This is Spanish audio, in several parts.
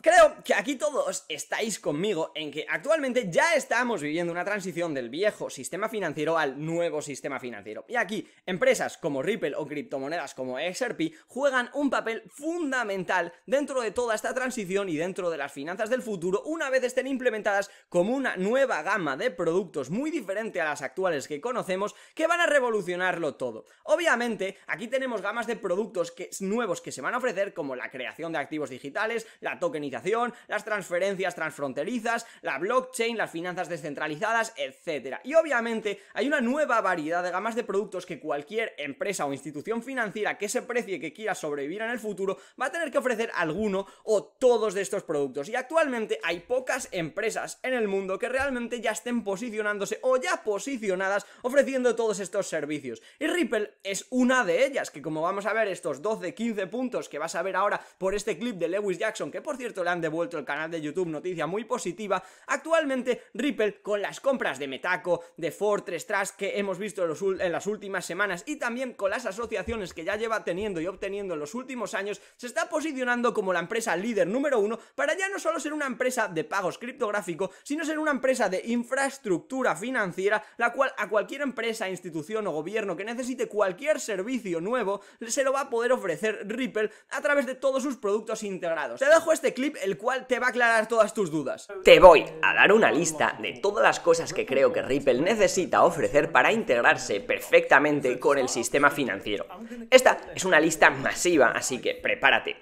creo que aquí todos estáis conmigo en que actualmente ya estamos viviendo una transición del viejo sistema financiero al nuevo sistema financiero. Y aquí empresas como Ripple o criptomonedas como XRP juegan un papel fundamental dentro de toda esta transición y dentro de las finanzas del futuro una vez estén implementadas como una nueva gama de productos muy diferente a las actuales que conocemos que van a revolucionarlo todo. Obviamente, aquí tenemos gamas de productos que, nuevos que se van a ofrecer como la creación de activos digitales, la la tokenización, las transferencias transfronterizas, la blockchain, las finanzas descentralizadas, etcétera. Y obviamente hay una nueva variedad de gamas de productos que cualquier empresa o institución financiera que se precie que quiera sobrevivir en el futuro va a tener que ofrecer alguno o todos de estos productos. Y actualmente hay pocas empresas en el mundo que realmente ya estén posicionándose o ya posicionadas ofreciendo todos estos servicios. Y Ripple es una de ellas, que como vamos a ver estos 12-15 puntos que vas a ver ahora por este clip de Lewis Jackson que por cierto le han devuelto el canal de YouTube, noticia muy positiva, actualmente Ripple con las compras de Metaco, de Fortress Trust que hemos visto en, las últimas semanas y también con las asociaciones que ya lleva teniendo y obteniendo en los últimos años, se está posicionando como la empresa líder número uno para ya no solo ser una empresa de pagos criptográfico sino ser una empresa de infraestructura financiera, la cual a cualquier empresa, institución o gobierno que necesite cualquier servicio nuevo, se lo va a poder ofrecer Ripple a través de todos sus productos integrados. Te dejo este clip el cual te va a aclarar todas tus dudas. Te voy a dar una lista de todas las cosas que creo que Ripple necesita ofrecer para integrarse perfectamente con el sistema financiero. Esta es una lista masiva, así que prepárate.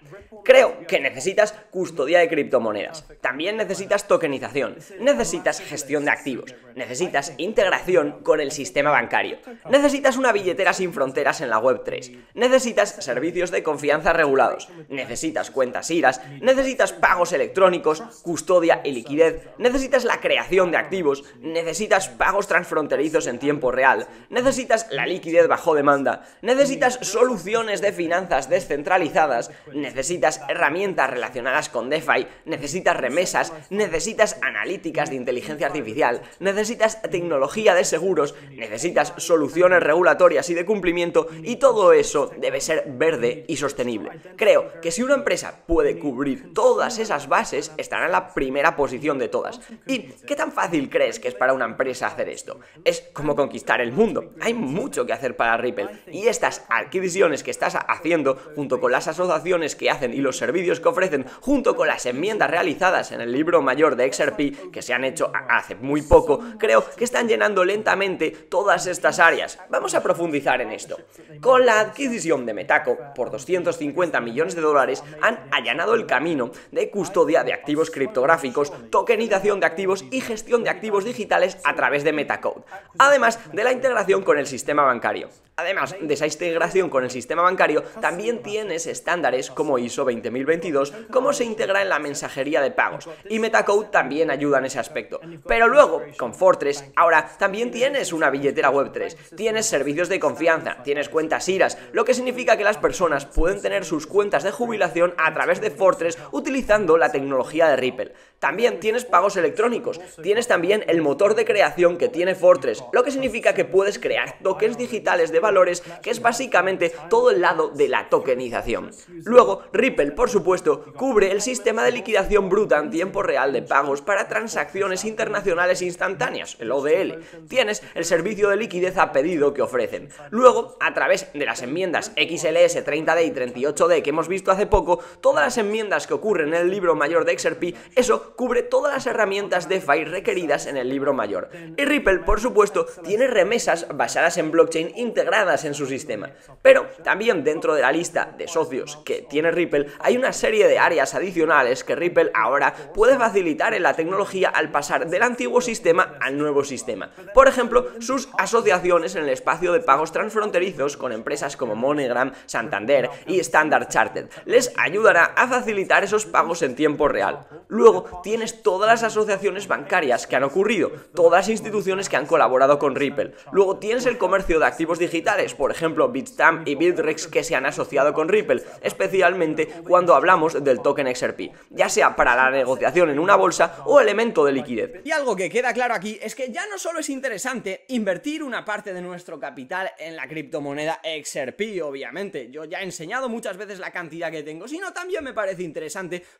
Creo que necesitas custodia de criptomonedas. También necesitas tokenización. Necesitas gestión de activos. Necesitas integración con el sistema bancario. Necesitas una billetera sin fronteras en la web 3. Necesitas servicios de confianza regulados. Necesitas cuentas IRAS necesitas pagos electrónicos, custodia y liquidez, necesitas la creación de activos, necesitas pagos transfronterizos en tiempo real, necesitas la liquidez bajo demanda, necesitas soluciones de finanzas descentralizadas, necesitas herramientas relacionadas con DeFi, necesitas remesas, necesitas analíticas de inteligencia artificial, necesitas tecnología de seguros, necesitas soluciones regulatorias y de cumplimiento y todo eso debe ser verde y sostenible. Creo que si una empresa puede cubrir todas esas bases estarán en la primera posición de todas. ¿Y qué tan fácil crees que es para una empresa hacer esto? Es como conquistar el mundo. Hay mucho que hacer para Ripple y estas adquisiciones que estás haciendo junto con las asociaciones que hacen y los servicios que ofrecen junto con las enmiendas realizadas en el libro mayor de XRP que se han hecho hace muy poco, creo que están llenando lentamente todas estas áreas. Vamos a profundizar en esto. Con la adquisición de Metaco por 250 millones de dólares han allanado el camino de custodia de activos criptográficos, tokenización de activos y gestión de activos digitales a través de Metacode, además de la integración con el sistema bancario. Además de esa integración con el sistema bancario, también tienes estándares como ISO 20022, como se integra en la mensajería de pagos, y Metacode también ayuda en ese aspecto. Pero luego, con Fortress, ahora también tienes una billetera Web3, tienes servicios de confianza, tienes cuentas IRAS, lo que significa que las personas pueden tener sus cuentas de jubilación a través de Fortress utilizando la tecnología de Ripple. También tienes pagos electrónicos, tienes también el motor de creación que tiene Fortress, lo que significa que puedes crear tokens digitales de valores, que es básicamente todo el lado de la tokenización. Luego, Ripple, por supuesto, cubre el sistema de liquidación bruta en tiempo real de pagos para transacciones internacionales instantáneas, el ODL. Tienes el servicio de liquidez a pedido que ofrecen. Luego, a través de las enmiendas XLS 30D y 38D que hemos visto hace poco, todas las enmiendas que ocurre en el libro mayor de XRP, eso cubre todas las herramientas de DeFi requeridas en el libro mayor. Y Ripple, por supuesto, tiene remesas basadas en blockchain integradas en su sistema. Pero también dentro de la lista de socios que tiene Ripple, hay una serie de áreas adicionales que Ripple ahora puede facilitar en la tecnología al pasar del antiguo sistema al nuevo sistema. Por ejemplo, sus asociaciones en el espacio de pagos transfronterizos con empresas como MoneyGram, Santander y Standard Chartered les ayudará a facilitar esos pagos en tiempo real. Luego tienes todas las asociaciones bancarias que han ocurrido, todas las instituciones que han colaborado con Ripple. Luego tienes el comercio de activos digitales, por ejemplo Bitstamp y Bitrex que se han asociado con Ripple, especialmente cuando hablamos del token XRP, ya sea para la negociación en una bolsa o elemento de liquidez. Y algo que queda claro aquí es que ya no solo es interesante invertir una parte de nuestro capital en la criptomoneda XRP, obviamente, yo ya he enseñado muchas veces la cantidad que tengo, sino también me parece interesante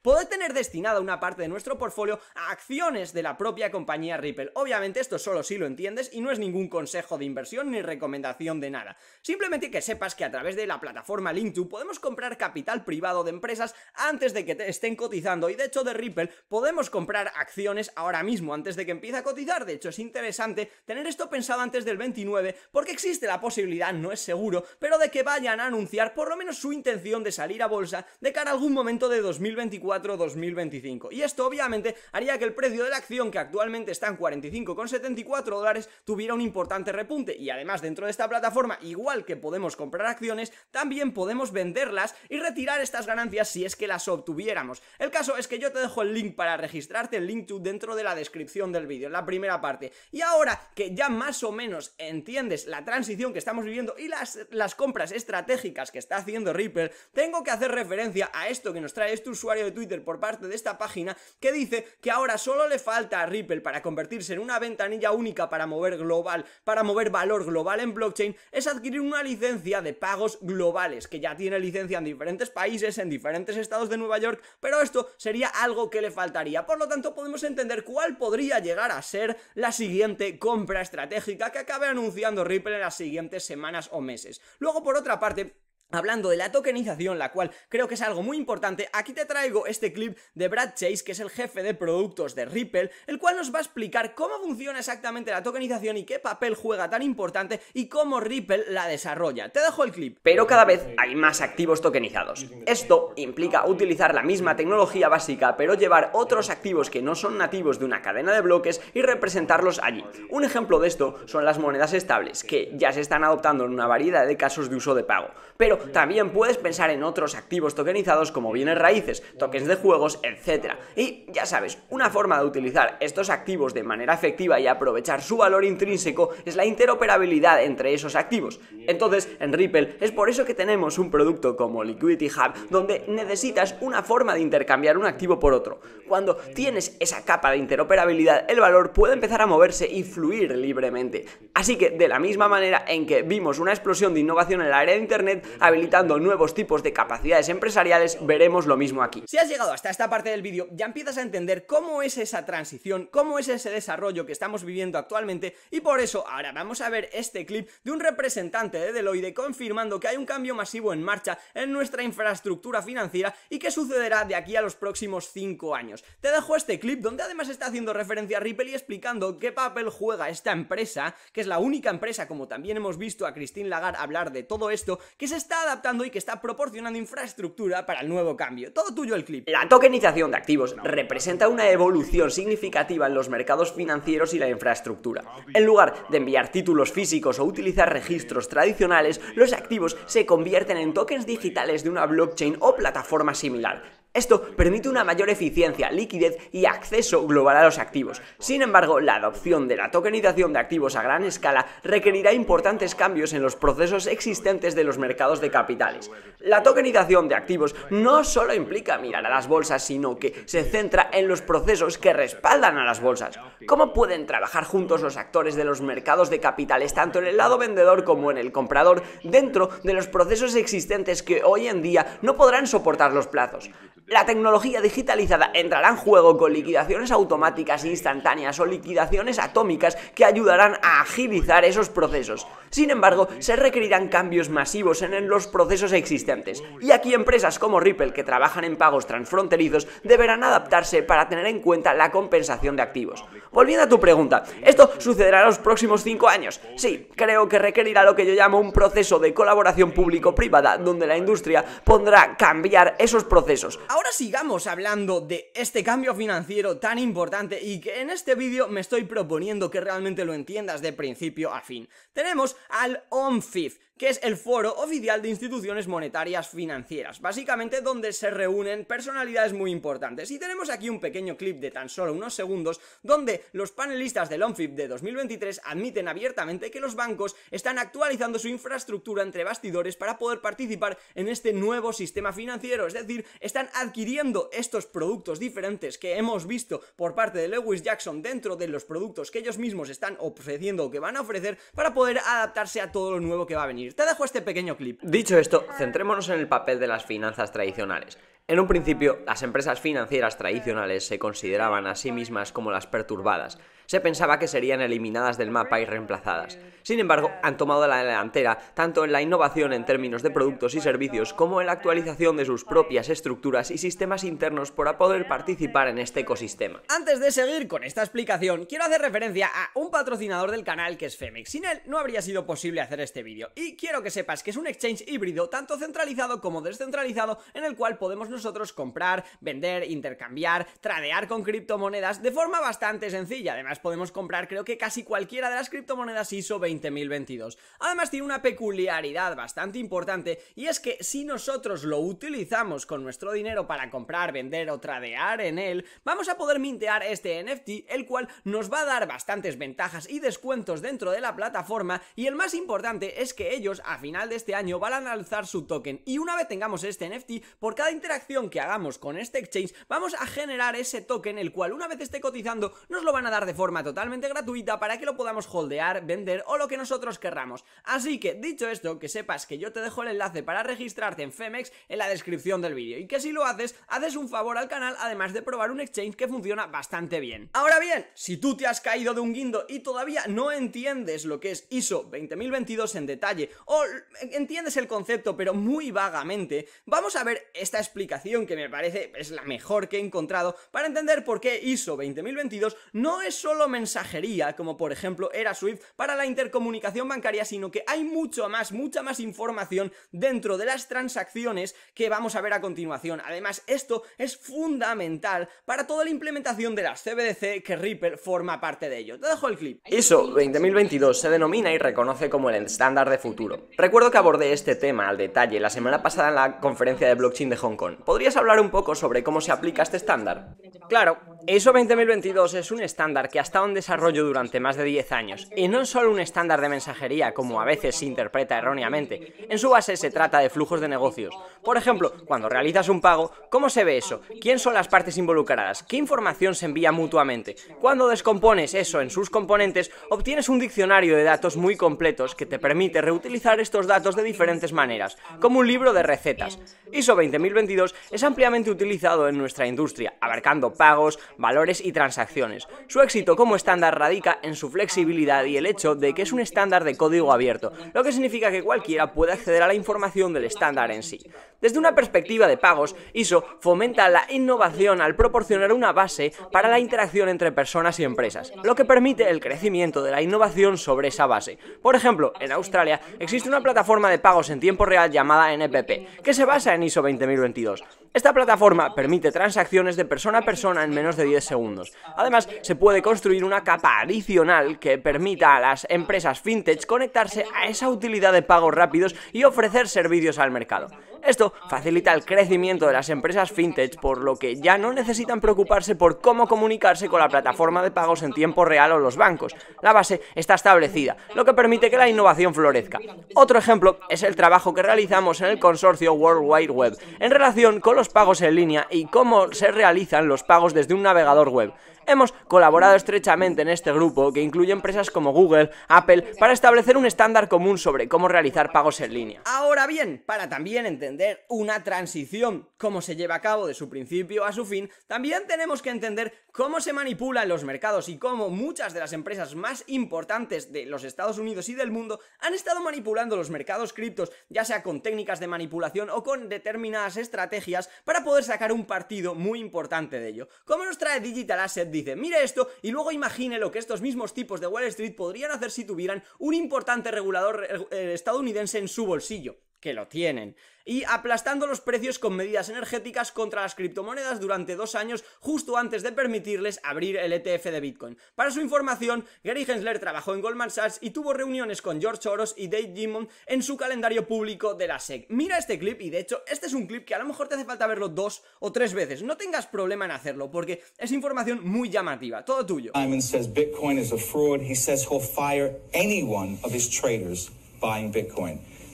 poder tener destinada una parte de nuestro portfolio a acciones de la propia compañía Ripple. Obviamente esto solo si lo entiendes y no es ningún consejo de inversión ni recomendación de nada. Simplemente que sepas que a través de la plataforma Linkto podemos comprar capital privado de empresas antes de que te estén cotizando y de hecho de Ripple podemos comprar acciones ahora mismo antes de que empiece a cotizar. De hecho es interesante tener esto pensado antes del 29 porque existe la posibilidad, no es seguro, pero de que vayan a anunciar por lo menos su intención de salir a bolsa de cara a algún momento de 2020 2024-2025. Y esto obviamente haría que el precio de la acción, que actualmente está en 45,74 dólares, tuviera un importante repunte. Y además dentro de esta plataforma, igual que podemos comprar acciones, también podemos venderlas y retirar estas ganancias si es que las obtuviéramos. El caso es que yo te dejo el link para registrarte, el link to dentro de la descripción del vídeo, en la primera parte. Y ahora que ya más o menos entiendes la transición que estamos viviendo y las, las compras estratégicas que está haciendo Reaper, tengo que hacer referencia a esto que nos trae esto este usuario de Twitter por parte de esta página que dice que ahora solo le falta a Ripple para convertirse en una ventanilla única para mover global, para mover valor global en blockchain, es adquirir una licencia de pagos globales, que ya tiene licencia en diferentes países, en diferentes estados de Nueva York, pero esto sería algo que le faltaría. Por lo tanto, podemos entender cuál podría llegar a ser la siguiente compra estratégica que acabe anunciando Ripple en las siguientes semanas o meses. Luego, por otra parte, Hablando de la tokenización, la cual creo que es algo muy importante, aquí te traigo este clip de Brad Chase, que es el jefe de productos de Ripple, el cual nos va a explicar cómo funciona exactamente la tokenización y qué papel juega tan importante y cómo Ripple la desarrolla. Te dejo el clip. Pero cada vez hay más activos tokenizados. Esto implica utilizar la misma tecnología básica, pero llevar otros activos que no son nativos de una cadena de bloques y representarlos allí. Un ejemplo de esto son las monedas estables, que ya se están adoptando en una variedad de casos de uso de pago. Pero también puedes pensar en otros activos tokenizados como bienes raíces, tokens de juegos, etc. Y ya sabes, una forma de utilizar estos activos de manera efectiva y aprovechar su valor intrínseco es la interoperabilidad entre esos activos. Entonces, en Ripple es por eso que tenemos un producto como Liquidity Hub donde necesitas una forma de intercambiar un activo por otro. Cuando tienes esa capa de interoperabilidad, el valor puede empezar a moverse y fluir libremente. Así que de la misma manera en que vimos una explosión de innovación en el área de Internet, habilitando nuevos tipos de capacidades empresariales, veremos lo mismo aquí. Si has llegado hasta esta parte del vídeo, ya empiezas a entender cómo es esa transición, cómo es ese desarrollo que estamos viviendo actualmente y por eso ahora vamos a ver este clip de un representante de Deloitte confirmando que hay un cambio masivo en marcha en nuestra infraestructura financiera y que sucederá de aquí a los próximos 5 años. Te dejo este clip donde además está haciendo referencia a Ripple y explicando qué papel juega esta empresa, que es la única empresa, como también hemos visto a Christine Lagarde hablar de todo esto, que se está adaptando y que está proporcionando infraestructura para el nuevo cambio. Todo tuyo el clip. La tokenización de activos representa una evolución significativa en los mercados financieros y la infraestructura. En lugar de enviar títulos físicos o utilizar registros tradicionales, los activos se convierten en tokens digitales de una blockchain o plataforma similar. Esto permite una mayor eficiencia, liquidez y acceso global a los activos. Sin embargo, la adopción de la tokenización de activos a gran escala requerirá importantes cambios en los procesos existentes de los mercados de capitales. La tokenización de activos no solo implica mirar a las bolsas, sino que se centra en los procesos que respaldan a las bolsas. ¿Cómo pueden trabajar juntos los actores de los mercados de capitales, tanto en el lado vendedor como en el comprador, dentro de los procesos existentes que hoy en día no podrán soportar los plazos? La tecnología digitalizada entrará en juego con liquidaciones automáticas instantáneas o liquidaciones atómicas que ayudarán a agilizar esos procesos. Sin embargo, se requerirán cambios masivos en los procesos existentes, y aquí empresas como Ripple, que trabajan en pagos transfronterizos, deberán adaptarse para tener en cuenta la compensación de activos. Volviendo a tu pregunta, ¿esto sucederá en los próximos cinco años? Sí, creo que requerirá lo que yo llamo un proceso de colaboración público-privada, donde la industria pondrá a cambiar esos procesos. Ahora sigamos hablando de este cambio financiero tan importante y que en este vídeo me estoy proponiendo que realmente lo entiendas de principio a fin. Tenemos al OMFIF que es el foro oficial de instituciones monetarias financieras, básicamente donde se reúnen personalidades muy importantes. Y tenemos aquí un pequeño clip de tan solo unos segundos donde los panelistas del ONFIP de 2023 admiten abiertamente que los bancos están actualizando su infraestructura entre bastidores para poder participar en este nuevo sistema financiero, es decir, están adquiriendo estos productos diferentes que hemos visto por parte de Lewis Jackson dentro de los productos que ellos mismos están ofreciendo o que van a ofrecer para poder adaptarse a todo lo nuevo que va a venir. Te dejo este pequeño clip. Dicho esto, centrémonos en el papel de las finanzas tradicionales. En un principio, las empresas financieras tradicionales se consideraban a sí mismas como las perturbadas, se pensaba que serían eliminadas del mapa y reemplazadas. Sin embargo, han tomado la delantera tanto en la innovación en términos de productos y servicios como en la actualización de sus propias estructuras y sistemas internos para poder participar en este ecosistema. Antes de seguir con esta explicación, quiero hacer referencia a un patrocinador del canal que es Femex. Sin él no habría sido posible hacer este vídeo. Y quiero que sepas que es un exchange híbrido, tanto centralizado como descentralizado, en el cual podemos nosotros comprar, vender, intercambiar, tradear con criptomonedas de forma bastante sencilla podemos comprar creo que casi cualquiera de las criptomonedas ISO 20022. Además tiene una peculiaridad bastante importante y es que si nosotros lo utilizamos con nuestro dinero para comprar, vender o tradear en él, vamos a poder mintear este NFT, el cual nos va a dar bastantes ventajas y descuentos dentro de la plataforma y el más importante es que ellos a final de este año van a lanzar su token y una vez tengamos este NFT, por cada interacción que hagamos con este exchange, vamos a generar ese token el cual una vez esté cotizando nos lo van a dar de forma totalmente gratuita para que lo podamos holdear, vender o lo que nosotros querramos. Así que, dicho esto, que sepas que yo te dejo el enlace para registrarte en Femex en la descripción del vídeo y que si lo haces, haces un favor al canal además de probar un exchange que funciona bastante bien. Ahora bien, si tú te has caído de un guindo y todavía no entiendes lo que es ISO 20022 en detalle o entiendes el concepto pero muy vagamente, vamos a ver esta explicación que me parece es la mejor que he encontrado para entender por qué ISO 20022 no es solo mensajería, como por ejemplo era Swift, para la intercomunicación bancaria, sino que hay mucho más, mucha más información dentro de las transacciones que vamos a ver a continuación. Además, esto es fundamental para toda la implementación de las CBDC que Ripple forma parte de ello. Te dejo el clip. ISO 2022 se denomina y reconoce como el estándar de futuro. Recuerdo que abordé este tema al detalle la semana pasada en la conferencia de blockchain de Hong Kong. ¿Podrías hablar un poco sobre cómo se aplica este estándar? Claro, ISO 20022 es un estándar que ha estado en desarrollo durante más de 10 años, y no es solo un estándar de mensajería, como a veces se interpreta erróneamente. En su base se trata de flujos de negocios. Por ejemplo, cuando realizas un pago, ¿cómo se ve eso? ¿Quién son las partes involucradas? ¿Qué información se envía mutuamente? Cuando descompones eso en sus componentes, obtienes un diccionario de datos muy completos que te permite reutilizar estos datos de diferentes maneras, como un libro de recetas. ISO 20022 es ampliamente utilizado en nuestra industria, abarcando pagos, valores y transacciones. Su éxito como estándar radica en su flexibilidad y el hecho de que es un estándar de código abierto, lo que significa que cualquiera puede acceder a la información del estándar en sí. Desde una perspectiva de pagos, ISO fomenta la innovación al proporcionar una base para la interacción entre personas y empresas, lo que permite el crecimiento de la innovación sobre esa base. Por ejemplo, en Australia existe una plataforma de pagos en tiempo real llamada NPP, que se basa en ISO 20022. Esta plataforma permite transacciones de persona a persona en menos de segundos. Además, se puede construir una capa adicional que permita a las empresas fintech conectarse a esa utilidad de pagos rápidos y ofrecer servicios al mercado. Esto facilita el crecimiento de las empresas fintech, por lo que ya no necesitan preocuparse por cómo comunicarse con la plataforma de pagos en tiempo real o los bancos. La base está establecida, lo que permite que la innovación florezca. Otro ejemplo es el trabajo que realizamos en el consorcio World Wide Web en relación con los pagos en línea y cómo se realizan los pagos desde un navegador web hemos colaborado estrechamente en este grupo que incluye empresas como Google, Apple, para establecer un estándar común sobre cómo realizar pagos en línea. Ahora bien, para también entender una transición, cómo se lleva a cabo de su principio a su fin, también tenemos que entender cómo se manipulan los mercados y cómo muchas de las empresas más importantes de los Estados Unidos y del mundo han estado manipulando los mercados criptos, ya sea con técnicas de manipulación o con determinadas estrategias para poder sacar un partido muy importante de ello. ¿Cómo nos trae Digital Asset dice, mire esto y luego imagine lo que estos mismos tipos de Wall Street podrían hacer si tuvieran un importante regulador eh, estadounidense en su bolsillo que lo tienen. Y aplastando los precios con medidas energéticas contra las criptomonedas durante dos años, justo antes de permitirles abrir el ETF de Bitcoin. Para su información, Gary Hensler trabajó en Goldman Sachs y tuvo reuniones con George Soros y Dave Dimon en su calendario público de la SEC. Mira este clip, y de hecho, este es un clip que a lo mejor te hace falta verlo dos o tres veces. No tengas problema en hacerlo, porque es información muy llamativa. Todo tuyo. Bitcoin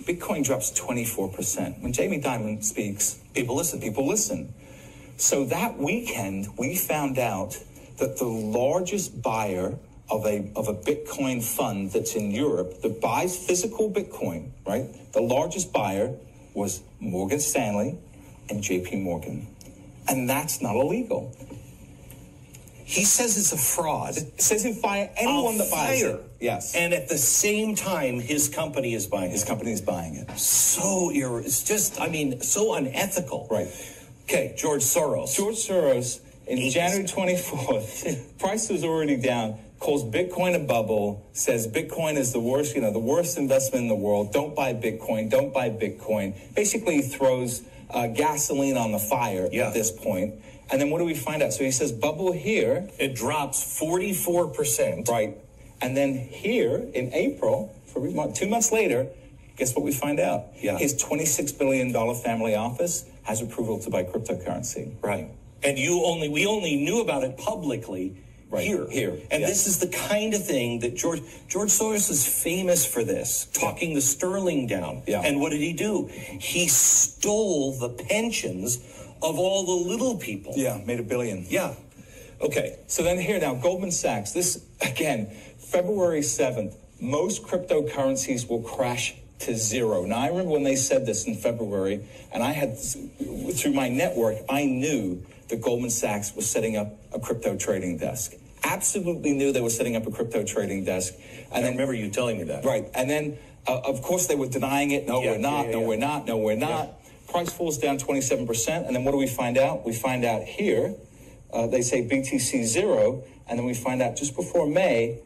Bitcoin drops 24%. When Jamie Dimon speaks, people listen, people listen. So that weekend, we found out that the largest buyer of a, of a Bitcoin fund that's in Europe that buys physical Bitcoin, right? The largest buyer was Morgan Stanley and JP Morgan. And that's not illegal. He says it's a fraud. It says he'll fire anyone that buys it. Yes. And at the same time, his company is buying his it. company is buying it. So ir- it's just, I mean, so unethical. Right. Okay, George Soros. George Soros, in January 24th, price was already down, calls Bitcoin a bubble, says Bitcoin is the worst, you know, the worst investment in the world. Don't buy Bitcoin. Don't buy Bitcoin. Basically, throws uh, gasoline on the fire yeah. at this point. And then what do we find out? So he says bubble here. It drops 44%. Right and then here in April, two months later, guess what we find out? Yeah. His $26 billion family office has approval to buy cryptocurrency. Right. And you only, we only knew about it publicly right. here. Here. And yes. this is the kind of thing that George, George Soros is famous for this, talking the sterling down. Yeah. And what did he do? He stole the pensions of all the little people. Yeah, made a billion. Yeah. Okay. So then here now, Goldman Sachs, this, again, February 7th, most cryptocurrencies will crash to zero. Now, I remember when they said this in February, and I had, through my network, I knew that Goldman Sachs was setting up a crypto trading desk. Absolutely knew they were setting up a crypto trading desk. And I then, remember you telling me that. Right. And then, uh, of course, they were denying it. No, yeah, we're not. Yeah, yeah, no, we're not. No, we're not. Price falls down 27%. And then what do we find out? We find out here, uh, they say BTC zero. And then we find out just before May,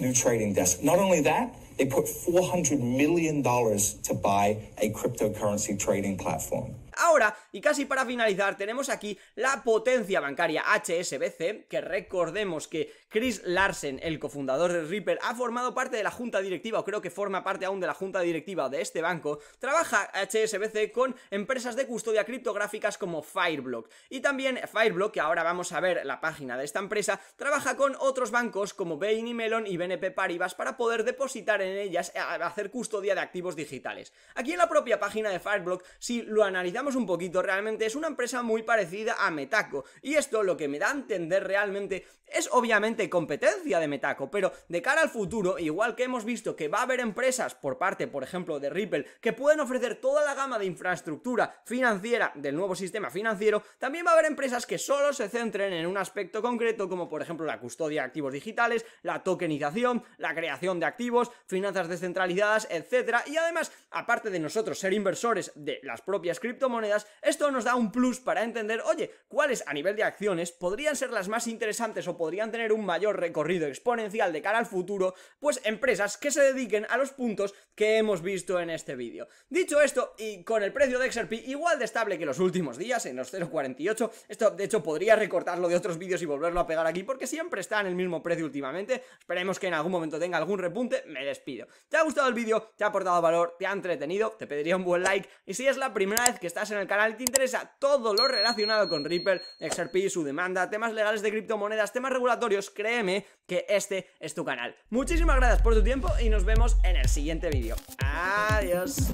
new trading desk. Not only that, they put $400 million to buy a cryptocurrency trading platform. Ahora, Y casi para finalizar tenemos aquí la potencia bancaria HSBC, que recordemos que Chris Larsen, el cofundador de Ripple, ha formado parte de la junta directiva, o creo que forma parte aún de la junta directiva de este banco, trabaja HSBC con empresas de custodia criptográficas como Fireblock. Y también Fireblock, que ahora vamos a ver la página de esta empresa, trabaja con otros bancos como Bain y Melon y BNP Paribas para poder depositar en ellas, eh, hacer custodia de activos digitales. Aquí en la propia página de Fireblock, si lo analizamos un poquito, realmente es una empresa muy parecida a Metaco. Y esto lo que me da a entender realmente es obviamente competencia de Metaco, pero de cara al futuro, igual que hemos visto que va a haber empresas por parte, por ejemplo, de Ripple, que pueden ofrecer toda la gama de infraestructura financiera del nuevo sistema financiero, también va a haber empresas que solo se centren en un aspecto concreto, como por ejemplo la custodia de activos digitales, la tokenización, la creación de activos, finanzas descentralizadas, etcétera... Y además, aparte de nosotros ser inversores de las propias criptomonedas, esto nos da un plus para entender, oye, cuáles a nivel de acciones podrían ser las más interesantes o podrían tener un mayor recorrido exponencial de cara al futuro, pues empresas que se dediquen a los puntos que hemos visto en este vídeo. Dicho esto, y con el precio de XRP igual de estable que los últimos días, en los 0.48, esto de hecho podría recortarlo de otros vídeos y volverlo a pegar aquí, porque siempre está en el mismo precio últimamente, esperemos que en algún momento tenga algún repunte, me despido. ¿Te ha gustado el vídeo? ¿Te ha aportado valor? ¿Te ha entretenido? Te pediría un buen like, y si es la primera vez que estás en el canal, te interesa todo lo relacionado con Ripple, XRP, su demanda, temas legales de criptomonedas, temas regulatorios, créeme que este es tu canal. Muchísimas gracias por tu tiempo y nos vemos en el siguiente vídeo. Adiós.